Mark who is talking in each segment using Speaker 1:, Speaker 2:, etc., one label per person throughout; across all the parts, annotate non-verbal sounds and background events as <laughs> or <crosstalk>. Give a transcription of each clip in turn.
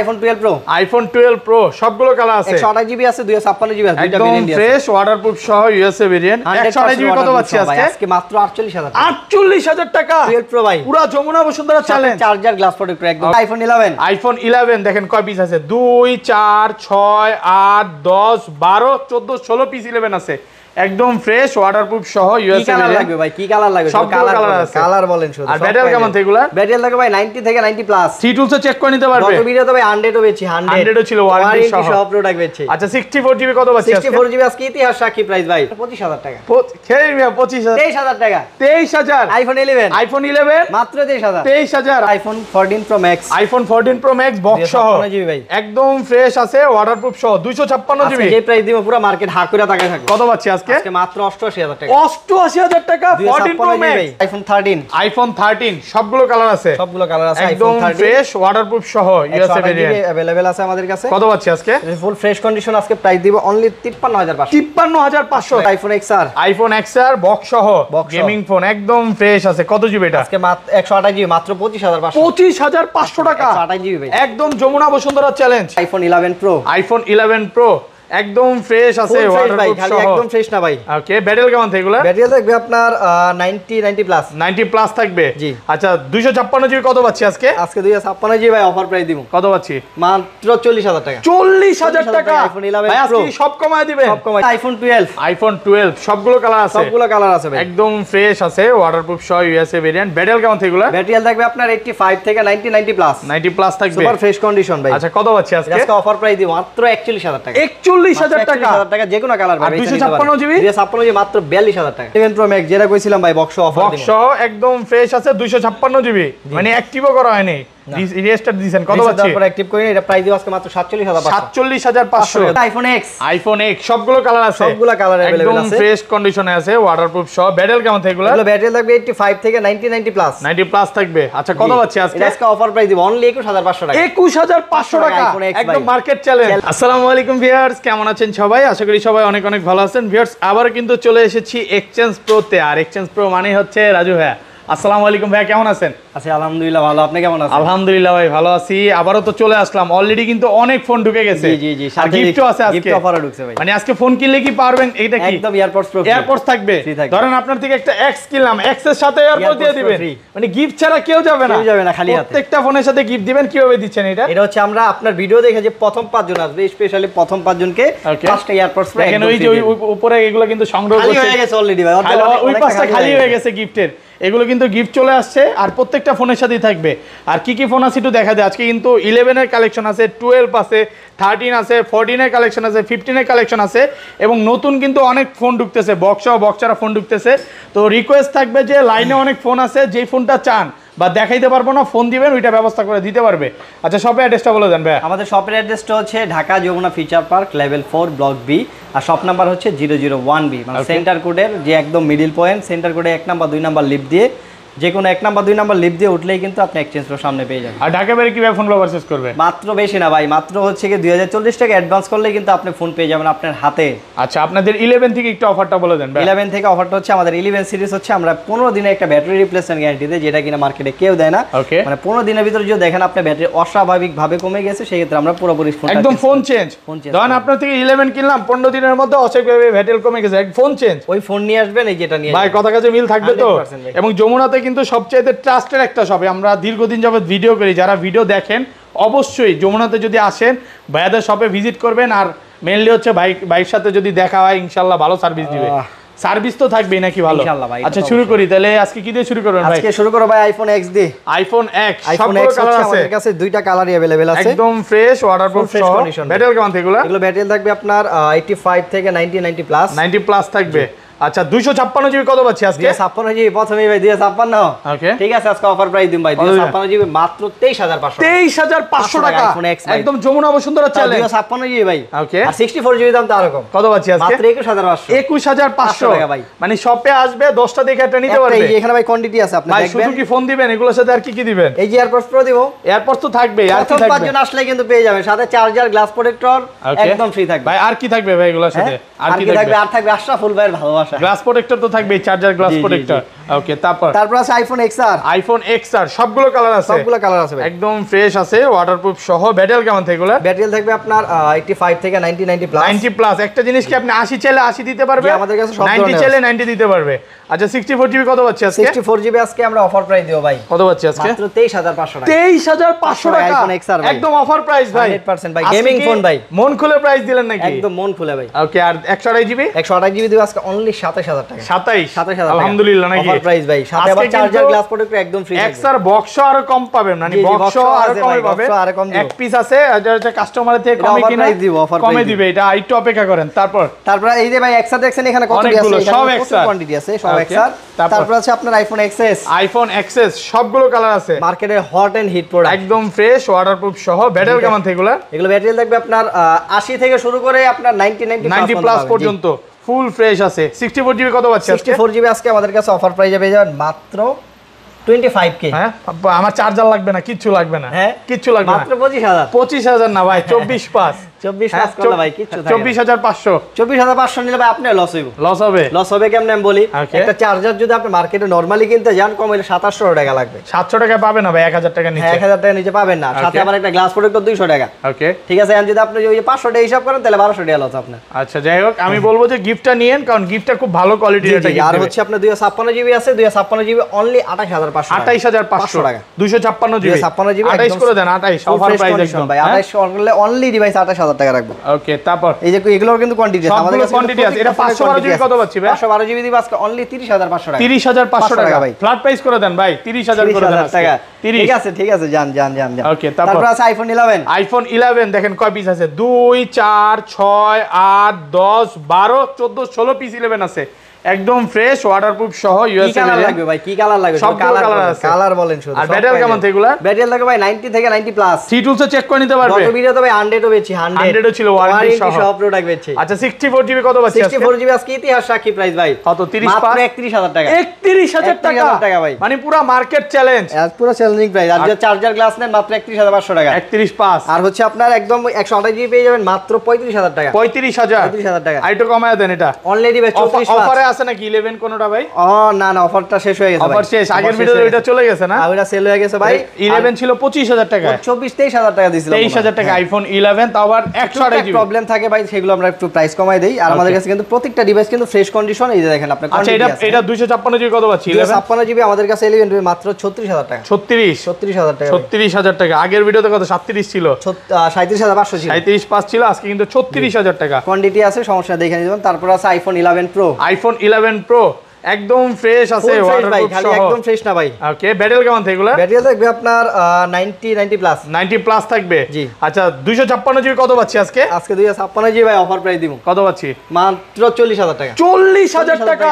Speaker 1: আসছে iPhone 12 pro iPhone 12 pro সবগুলো colour আছে 128 জিবি আছে 256 জিবি আছে দুটো ভেরিয়েন্ট আছে ফ্রেশ ওয়াটারপ্রুফ সহ ইউএসএ ভেরিয়েন্ট 128 জিবি কত পাচ্ছি আজকে আজকে মাত্র 48000 টাকা 48000 টাকা 12 প্রো ভাই পুরো Jamuna Bashundhara challenge charger glass protector একদম আইফোন 11 আইফোন 11 দেখেন কয় পিস আছে 2 4 6 8 10 12 14 16 পিস 11 আছে একদম ফ্রেশ ওয়াটারপ্রুফ সহ ইউএস কালার লাগবে ভাই কি কালার লাগবে সব কালার আছে কালার বলেন শুধু আর ব্যাটারি কেমন এগুলা ব্যাটারি লাগবে ভাই 90 থেকে 90 প্লাস থ্রি টুলস চেক করে নিতে পারবে গত ভিডিও তো ভাই 100 ও বেচি 100 100 ও ছিল ওয়ারেন্টি সহ সব প্রোডাক্ট বেচি আচ্ছা 64 জিবি কত বাকি আছে 64 জিবি আজকে ইতিহাস সাক্ষী প্রাইস ভাই 25000 টাকা খেলি মিয়া 25000 23000 টাকা 23000 আইফোন 11 আইফোন 11 মাত্র 23000 23000 iPhone 14 pro max iPhone 14 pro max box সহ জিবি ভাই একদম ফ্রেশ আছে ওয়াটারপ্রুফ সহ 256 জিবি আজকে প্রাইস দিব পুরো মার্কেট হাকুরা টাকা থাকে কত বাকি আছে আজকে মাত্র 88000 টাকা 88000 টাকা 14 প্রো ম্যাক্স আইফোন 13 আইফোন 13 সবগুলো কালার আছে সবগুলো কালার আছে আইফোন 13 ফ্রেশ ওয়াটারপ্রুফ সহ ইউএসএ ভেরিয়েন্ট अवेलेबल আছে আমাদের কাছে কত পাচ্ছি আজকে ফুল ফ্রেশ কন্ডিশন আজকে প্রাইস দিব only 53500 53500 iPhone XR iPhone XR box সহ গেমিং ফোন একদম ফ্রেশ আছে কত জিবি এটা আজকে মাত্র 128 জিবি মাত্র 25500 25500 টাকা 128 জিবি একদম Jamuna Bashundhara challenge iPhone 11 pro iPhone 11 pro একদম ফ্রেশ আছে একদম ফ্রেশ না ভাই ওকে ব্যাটেল কেমন ব্যাটেল থাকবে আপনার 90 90 প্লাস 90 প্লাস থাকবে জি আচ্ছা 256 জিবি কত পাচ্ছি আজকে আজকে 256 জিবি ভাই অফার দিব কত পাচ্ছি মাত্র 40000 টাকা 40000 টাকা আইফোন 11 ভাই আজকে সব কমায় সব কমায় আইফোন 12 আইফোন 12 সবগুলো কালার আছে সবগুলো কালার আছে ভাই একদম ফ্রেশ আছে ওয়াটারপ্রুফ সহ ইউএসএ ভেরিয়েন্ট ব্যাটেল কেমন ব্যাটেল থাকবে আপনার 85 থেকে 90 90 প্লাস 90 প্লাস থাকবে সুপার ফ্রেশ কন্ডিশন ভাই আচ্ছা কত পাচ্ছি আজকে আজকে অফার প্রাইস দিব মাত্র 41000 টাকা হাজার টাকা টাকা কালার দুইশো ছাপ্পান্ন জিবি মাত্র বিয়াল্লিশ হাজার যেটা ভাই বক্স অফ বক্স একদম ফ্রেশ আছে দুইশো ছাপ্পান্ন জিবি মানে অ্যাক্টিভও করা হয়নি কেমন অনলি আচ্ছা, টাকা কেমন আছেন সবাই আশা করি সবাই অনেক অনেক ভালো আছেন আবার কিন্তু চলে এসেছি এক্সচেঞ্জ তে আর এক্সচেঞ্জ প্রো মানে হচ্ছে রাজু ভাইয়া আসসালামু আলাইকুম ভাই কেমন আছেন আছি আলহামদুলিল্লাহ ভালো আপনি কেমন আছেন আলহামদুলিল্লাহ ভাই ভালো আছি আবারও তো চলে আসলাম অলরেডি কিন্তু অনেক ফোন ঢুকে গেছে জি জি আর গিফটও আছে আজকে গিফট অফার ঢুকছে ভাই মানে আজকে ফোন কিনলে কি পারবেন এটা কি একদম এয়ারপডস প্রো এয়ারপডস থাকবে ধরেন আপনার থেকে একটা এক্স কিনলাম এক্স এর সাথে এয়ারপডস দিয়ে দিবেন মানে গিফট ছাড়া কেউ যাবে না কেউ যাবে না খালি হাতে প্রত্যেকটা ফোনের সাথে গিফট দিবেন কিভাবে দিচ্ছেন এটা এটা হচ্ছে আমরা আপনার ভিডিও দেখে যে প্রথম পাঁচজন আসবে স্পেশালি প্রথম পাঁচজনকে পাঁচটা এয়ারপডস প্রো এখানে ওই যে উপরে এগুলো কিন্তু সংগ্রহ হয়ে গেছে অলরেডি ভাই ওই পাঁচটা খালি হয়ে গেছে গিফটের এগুলো কিন্তু গিফট চলে আসছে আর প্রত্যেকটা ফোনের সাথেই থাকবে আর কি কি ফোন আছে একটু দেখা যায় আজকে কিন্তু ইলেভেনের কালেকশন আছে টুয়েলভ আছে থার্টিন আছে ফোরটিনের কালেকশন আছে ফিফটিনের কালেকশন আছে এবং নতুন কিন্তু অনেক ফোন ঢুকতেছে বক্সা বক্সারা ফোন ঢুকতেছে তো রিকোয়েস্ট থাকবে যে লাইনে অনেক ফোন আছে যেই ফোনটা চান বা দেখাইতে পারবো না ফোন দিবেন ওইটা ব্যবস্থা করে দিতে পারবে আচ্ছা শপের অ্যাড্রেসটা বলে দেন ভাই আমাদের শপের অ্যাড্রেসটা হচ্ছে Dhaka Jamuna future park level four block B আর শপ নাম্বার হচ্ছে জিরো জিরো ওয়ান বি মানে সেন্টার কোডের যে একদম মিডিল পয়েন্ট সেন্টার কোডে এক নাম্বার দুই নাম্বার লিপ দিয়ে যে কোনো এক নাম্বার দুই নাম্বার লিপ দিয়ে উঠলেই কিন্তু আপনি এক্সচেঞ্জ প্রো সামনে পেয়ে যাবেন আর ঢাকা বাইরে কীভাবে ফোন পারচেজ করবে মাত্র বেশি না ভাই মাত্র হচ্ছে কি দুই টাকা অ্যাডভান্স করলে কিন্তু আপনি ফোন পেয়ে যাবেন আপনার হাতে আচ্ছা আপনাদের ইলেভেন থেকে একটু অফারটা বলে দেন ইলেভেন থেকে অফারটা হচ্ছে আমাদের ইলেভেন সিরিজ হচ্ছে আমরা পনেরো দিনে একটা ব্যাটারি রিপ্লেসমেন্ট গ্যারান্টি দিই যেটা কিনা মার্কেটে কেউ দেয় না মানে পনেরো দিনের ভিতরে যদি দেখেন আপনার ব্যাটারি অস্বাভাবিকভাবে কমে গেছে সেক্ষেত্রে আমরা পুরোপুরি ফোন একদম ফোন চেঞ্জ ফোন চেঞ্জ ধরেন আপনার থেকে ইলেভেন কিনলাম পনেরো দিনের মধ্যে অস্বাভাবিক ব্যাটারি কমে গেছে ফোন চেঞ্জ ওই ফোন নিয়ে আসবেন এই যেটা নিয়ে ভাই কথা কাছে মিল থাকবে তো এবং যমুনা থেকে কিন্তু সবচাইতে ট্রাস্টের একটা শপে আমরা দীর্ঘদিন যাবৎ ভিডিও করি যারা ভিডিও দেখেন অবশ্যই যমুনাতে যদি আসেন ভাইয়াদের শপে ভিজিট করবেন আর মেনলি হচ্ছে ভাই ভাইয়ের সাথে যদি দেখা হয় ইনশাল্লাহ ভালো সার্ভিস দিবে সার্ভিস তো থাকবেই নাকি ভালো আচ্ছা শুরু করি তাহলে আজকে কি দিয়ে শুরু করবেন ভাই আজকে শুরু করব ভাই আইফোন এক্স দিয়ে iPhone X iPhone X colour আছে আমাদের কাছে দুইটা কালারই अवेलेबल আছে একদম fresh waterproof fresh condition battery কেমন থাকে এগুলো এগুলো ব্যাটারি থাকবে আপনার 85 থেকে 90 90 প্লাস 90 প্লাস থাকবে আচ্ছা দুইশো ছাপ্পান্ন জিবি কত পাচ্ছি আজকে ছাপ্পান্ন জিবি প্রথমে ভাই 256 ছাপ্পান্ন ঠিক আছে আজকে অফার প্রাইস দিন ভাই ছাপ্পান্ন জিবি মাত্র তেইশ তেইশ হাজার পাঁচশো হাজার পাঁচশো টাকা একদম যমুনা বসুন্ধরা চলে হ্যাঁ, ছাপ্পান্ন জিবি ভাই ওকে আর ফোর জিবি দাম তার আরো কত পাচ্ছি আজকে মাত্র হাজার পাঁচশো টাকা ভাই মানে শপে আসবে দশটা দেখে একটা নিতে পারবে এখানে ভাই কোয়ান্টিটি আছে আপনি ভাই শুধু কি ফোন দিবেন এগুলোর সাথে আর কি কি দিবেন এই যে এয়ারপডস প্রো দিব এয়ারপডস তো থাকবে আর কি থাকবে পাঁচজন আসলে কিন্তু পেয়ে যাবে সাথে চার্জার গ্লাস প্রোটেক্টর একদম ফ্রি থাকবে ভাই আর কি থাকবে ভাই এগুলোর সাথে হ্যাঁ, আর কি থাকবে আর থাকবে আশরাফুল ভাইয়ের ভালোবাসা গ্লাস প্রোটেক্টর তো থাকবে চার্জার গ্লাস প্রোটেক্টর ওকে তারপর তারপর আছে আইফোন এক্সআর আইফোন এক্সআর সবগুলো কালার আছে সবগুলো কালার আছে একদম ফ্রেশ আছে ওয়াটারপ্রুফ সহ ব্যাটারি কেমন থাকবে ব্যাটারি থাকবে আপনার 85 থেকে 90 90 প্লাস 90 প্লাস একটা জিনিস কি আপনি 80 চাইলে 80 দিতে পারবে আমাদের কাছে সব 90 চাইলে 90 দিতে পারবে আচ্ছা 64 জিবি কত পাচ্ছি আজকে 64 জিবি আজকে আমরা অফার প্রাইস ভাই কত পাচ্ছি আজকে মাত্র 23500 টাকা 23500 টাকা আইফোন এক্সআর ভাই একদম অফার প্রাইস ভাই 100% ভাই গেমিং ফোন ভাই মন খুলে প্রাইস দিলেন নাকি একদম মন খুলে ভাই ওকে আর 128 জিবি 128 জিবি দিব আজকে অনলি 27000 টাকা 27 27000 আলহামদুলিল্লাহ নাকি অফার প্রাইস ভাই সাথে আবার চার্জার গ্লাস প্রোটেক্টর একদম ফ্রি থাকবে বক্স আর কম পাবেন মানে বক্স আর কম পাবেন আর কম এক পিস আছে এটা হচ্ছে কাস্টমারের থেকে কমে কিনা অফার কমে দিবে এটা একটু অপেক্ষা করেন তারপর তারপর এই যে ভাই এক্সআর দেখছেন এখানে কত আছে সব এক্সআর কোয়ান্টিটি আছে সব এক্সআর তারপর আছে আপনার আইফোন এক্সএস আইফোন এক্সএস সবগুলো কালার আছে মার্কেটে হট এন্ড হিট প্রোডাক্ট একদম ফ্রেশ ওয়াটারপ্রুফ সহ ব্যাটারি কেমন থেকে এগুলো ব্যাটারি থাকবে আপনার 80 থেকে শুরু করে আপনার 90 90 প্লাস পর্যন্ত ফুল ফ্রেশ আছে 64 জিবি কত পাচ্ছেন 64 জিবি আজকে আমাদের কাছে অফার প্রাইজে পেয়ে যাবেন মাত্র 25k হ্যাঁ আমার চার্জার লাগবে না কিচ্ছু লাগবে না হ্যাঁ কিচ্ছু লাগবে না মাত্র 25000 25000 না ভাই 24 <laughs> পাস আমি বলবো যে গিফটটা নিয়েন কারণ গিফটটা খুব ভালো কোয়ালিটির আর হচ্ছে আপনার দুইশো ছাপ্পান্ন জিবি আছে দুইশো ছাপ্পান্ন জিবি অনলি আঠাশ হাজার পাঁচশো আঠাইশ হাজার পাঁচশো টাকা দুইশো ছাপ্পান্ন জিবি ছাপ্পান্ন জিবি আঠাইশ করে দেন আঠাইশ অফার প্রাইস ভাই হ্যাঁ? আঠাইশ অনলি ডিভাইস আঠাশ হাজার হাজার টাকা রাখবো ওকে তারপর এই যে এগুলোর টাকা ভাই ফ্ল্যাট প্রাইস করে দেন ভাই 30000 করে টাকা ঠিক আছে ঠিক যান ওকে তারপর আছে আইফোন 11 আইফোন 11 দেখেন কয় পিস আছে 2 4 6 8 10 12 14 16 পিস 11 আছে একদম ফ্রেশ ওয়াটারপ্রুফ সহ ইউএসএ কালার লাগবে ভাই কি কালার লাগবে সব কালার কালার আছে কালার বলেন শুধু আর ব্যাটারি কেমন এগুলো ব্যাটারি লাগবে ভাই 90 থেকে 90 প্লাস সি টুলসে চেক করে নিতে পারবে গত ভিডিওতে ভাই 100 ও বেচি 100 100 ছিল ওয়ারেন্টি সহ সব প্রোডাক্ট বেচি আচ্ছা 64 জিবি কত বাকি আছে 64 জিবি আজকে ইতিহাস সাক্ষী প্রাইস ভাই কত 30 মাত্র 31000 টাকা 31000 টাকা টাকা ভাই মানে পুরো মার্কেট চ্যালেঞ্জ আজ পুরো চ্যালেঞ্জিং প্রাইস আর যে চার্জার গ্লাস নেন মাত্র 31500 টাকা 31 পাস আর হচ্ছে আপনার একদম 128 জিবি পেয়ে যাবেন মাত্র 35000 টাকা 35000 35000 টাকা আইটো কমায় দেন এটা অলরেডি ভাই 34 অফারে আছে নাকি 11 কোনটা ভাই ও না না অফারটা শেষ হয়ে গেছে অফার শেষ আগের ভিডিওতে এটা চলে গেছে না হ্যাঁ, ওইটা সেল হয়ে গেছে ভাই 11 ছিল 25000 টাকা 24 23000 টাকা দিছিলাম 23000 টাকা আইফোন হ্যাঁ। 11 তাও আবার 128 জিবি প্রবলেম থাকে ভাই সেগুলো আমরা একটু প্রাইস কমাই দেই আর আমাদের আচ্ছা। কাছে কিন্তু প্রত্যেকটা ডিভাইস কিন্তু ফ্রেশ কন্ডিশন এই যে দেখেন আপনি আচ্ছা এটা এটা 256 জিবি কত পাচ্ছি 256 জিবি আমাদের কাছে 11 জিবি মাত্র 36000 টাকা 36 36000 টাকা 36000 টাকা আগের ভিডিওতে কত 37 ছিল 37500 ছিল 37500 ছিল আজকে কিন্তু 36000 টাকা কোয়ান্টিটি আছে সমস্যা দেখে নিবেন তারপর আছে iPhone 11 pro iPhone eleven pro একদম ফ্রেশ আছে ভাই একদম ফ্রেশ না ভাই ওকে কেমন থাকবে আপনার 90 90 প্লাস 90 প্লাস থাকবে জি আচ্ছা 256 জিবি কত পাচ্ছি আজকে আজকে 256 জিবি ভাই অফার প্রাইস দিব কত পাচ্ছি মাত্র 40000 টাকা 40000 টাকা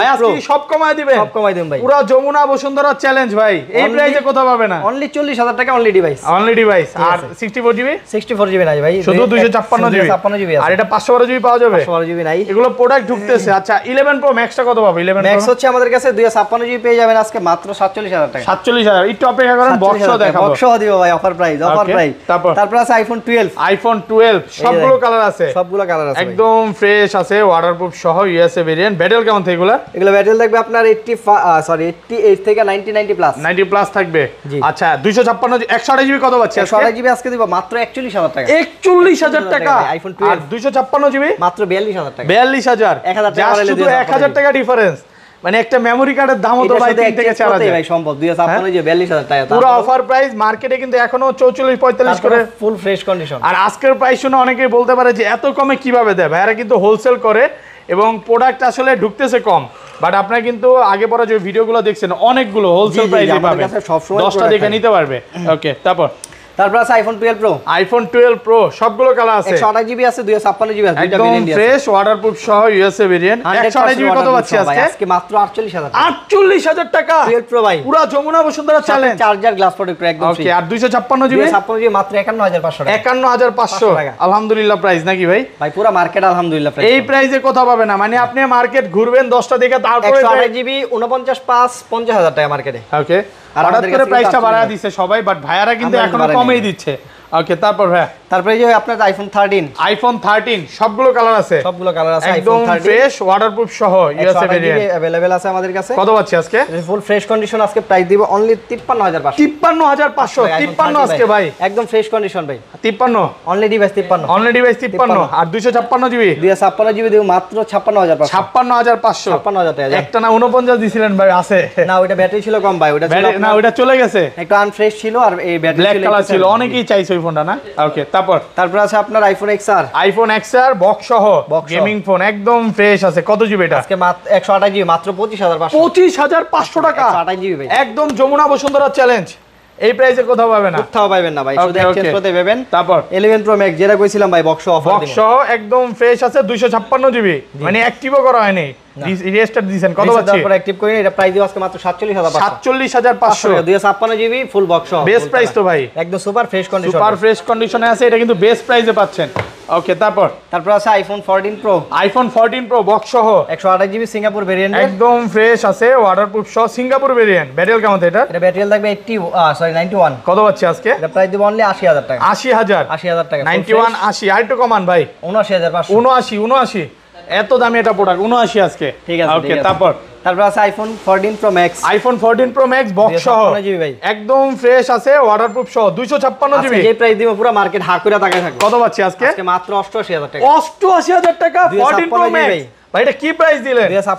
Speaker 1: ভাই আজকে সব কমায় সব কমায় দিবেন ভাই পুরো যমুনা বসুন্ধরা চ্যালেঞ্জ ভাই এই প্রাইসে কোথাও পাবে না অনলি 40000 টাকা অনলি ডিভাইস অনলি ডিভাইস আর 64 জিবি 64 জিবি নাই ভাই শুধু 256 জিবি 256 জিবি আর এটা 512 জিবি পাওয়া যাবে 512 জিবি নাই এগুলো প্রোডাক্ট ঢুকতেছে আচ্ছা 11 প্রো ম্যাক্সটা কত পাবে 11 ম্যাক্স পেয়ে যাবেন আজকে মাত্র 47000 টাকা 47000 একটু অপেক্ষা করেন বক্সও অফার প্রাইস আছে আইফোন 12 আইফোন 12 সবগুলো কালার আছে সবগুলো কালার একদম ফ্রেশ আছে ওয়াটারপ্রুফ সহ কেমন থাকে এগুলো এগুলো আপনার 80 সরি 88 থেকে 90 90 প্লাস 90 প্লাস থাকবে আচ্ছা 256 128 জিবি কত পাচ্ছি 128 জিবি আজকে দিব মাত্র 41000 টাকা 41000 টাকা আইফোন 12 256 জিবি মাত্র 42000 টাকা 42000 1000 টাকা ডিফারেন্স মানে একটা মেমোরি কার্ডের দামও তো ভাই 3 থেকে 4000 ভাই সম্ভব 2056 হ্যাঁ? যে পুরো অফার প্রাইস মার্কেটে কিন্তু এখনো 44 45 করে ফুল ফ্রেশ কন্ডিশন আর আজকের প্রাইস শুনে অনেকেই বলতে পারে যে এত কমে কিভাবে দেয় ভাইরা কিন্তু হোলসেল করে এবং প্রোডাক্ট আসলে ঢুকতেছে কম বাট আপনারা কিন্তু আগে পড়া যে ভিডিওগুলো দেখছেন অনেকগুলো হোলসেল প্রাইসে পাবেন 10টা দেখে নিতে পারবে ওকে তারপর তারপর আছে আইফোন 12 প্রো আইফোন 12 প্রো সবগুলো কালার আছে 128 জিবি আছে 256 জিবি আছে দুইটা ভেরিয়েন্ট আছে ফ্রেশ ওয়াটারপ্রুফ সহ ইউএসএ ভেরিয়েন্ট 128 জিবি কত পাচ্ছি আজকে আজকে মাত্র 48000 টাকা 48000 টাকা 12 প্রো ভাই পুরো Jamuna Bashundhara challenge charger glass product একদম ফ্রি ওকে আর 256 জিবি 256 জিবি মাত্র 51500 টাকা 51500 টাকা আলহামদুলিল্লাহ প্রাইস নাকি ভাই ভাই পুরো মার্কেট আলহামদুলিল্লাহ প্রাইস এই প্রাইসে কথা পাবে না মানে আপনি মার্কেট ঘুরবেন 10টা দিকে তারপরে 128 জিবি 49 5 50000 টাকা মার্কেটে ওকে আর করে প্রাইসটা বাড়ায় দিচ্ছে সবাই বাট ভাইয়ারা কিন্তু এখনো কমেই দিচ্ছে ওকে তারপর ভাইয়া তারপরে যে আপনার আইফোন 13 আইফোন 13 সবগুলো কালার আছে সবগুলো কালার আছে আইফোন 13 ফ্রেশ ওয়াটারপ্রুফ সহ ইউএসএ ভেরিয়েন্ট अवेलेबल আছে আমাদের কাছে কত পাচ্ছি আজকে ফুল ফ্রেশ কন্ডিশন আজকে প্রাইস দিব অনলি 53500 53500 53 আজকে ভাই একদম ফ্রেশ কন্ডিশন ভাই 53 অনলি ডিভাইস 53 অনলি ডিভাইস 53 আর 256 জিবি 256 জিবি দেব মাত্র 56500 56500 56000 টাকা একটা না 49 দিছিলেন ভাই আছে না ওটা ব্যাটারি ছিল কম ভাই ওটা না ওটা চলে গেছে একটু আনফ্রেশ ছিল আর এই ব্যাটারি ছিল অনেকেই চাইছে ওই ফোনটা না ওকে তারপর তারপর আছে আপনার iPhone X R iPhone X R box সহ গেমিং ফোন একদম ফ্রেশ আছে কত জিবি এটা আজকে মাত্র 128 জিবি মাত্র 25500 25500 টাকা 128 জিবি ভাই একদম যমুনা বসুন্ধরা চ্যালেঞ্জ এই প্রাইসে কোথাও পাবেন না কোথাও পাবেন না ভাই শুধু এক্সচেঞ্জ করতে পাবেন তারপর 11 প্রো ম্যাক্স যেটা কইছিলাম ভাই বক্স অফার বক্স একদম ফ্রেশ আছে 256 জিবি মানে অ্যাক্টিভও করা হয়নি কত ফুল বক্স বেস্ট প্রাইস তো ভাই একদম সুপার ফ্রেশ কন্ডিশন ফ্রেশ কন্ডিশনে আছে এটা কিন্তু সিঙ্গাপুর ভেরিয়েন্ট একদম ফ্রেশ আছে ওয়াটারপ্রুফ সহ সিঙ্গাপুর ভেরিয়েন্ট ব্যাটারি কেমন এটা এটা ব্যাটারি থাকবে 80 সরি কত পাচ্ছে আজকে প্রাইস দিব অনলি 80000 টাকা 80000 80000 টাকা 91 80 আর কমান ভাই 79500 79 79 এত দামি এটা প্রোডাক্ট 79 আজকে ঠিক আছে ওকে তারপর তারপর আছে iPhone 14 pro max iPhone 14 pro max box সহ ভাই একদম ফ্রেশ আছে ওয়াটারপ্রুফ সহ 256 জিবি যে প্রাইস দিব পুরো মার্কেট হাকুরা টাকা থাকবে কত পাচ্ছি আজকে আজকে মাত্র 88000 টাকা 88000 টাকা 14 প্রো ম্যাক্স ভাই এটা কি মানে আচ্ছা,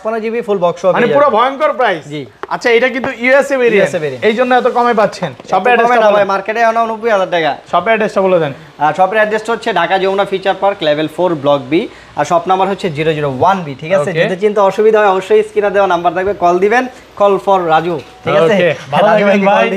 Speaker 1: বলে দেন অ্যাড্রেসটা হচ্ছে Dhaka future park level block B আর নাম্বার হচ্ছে বি ঠিক আছে চিন্তা অসুবিধা হয় অবশ্যই স্ক্রিনে দেওয়া নাম্বার থাকবে কল দিবেন কল ফর রাজু ঠিক আছে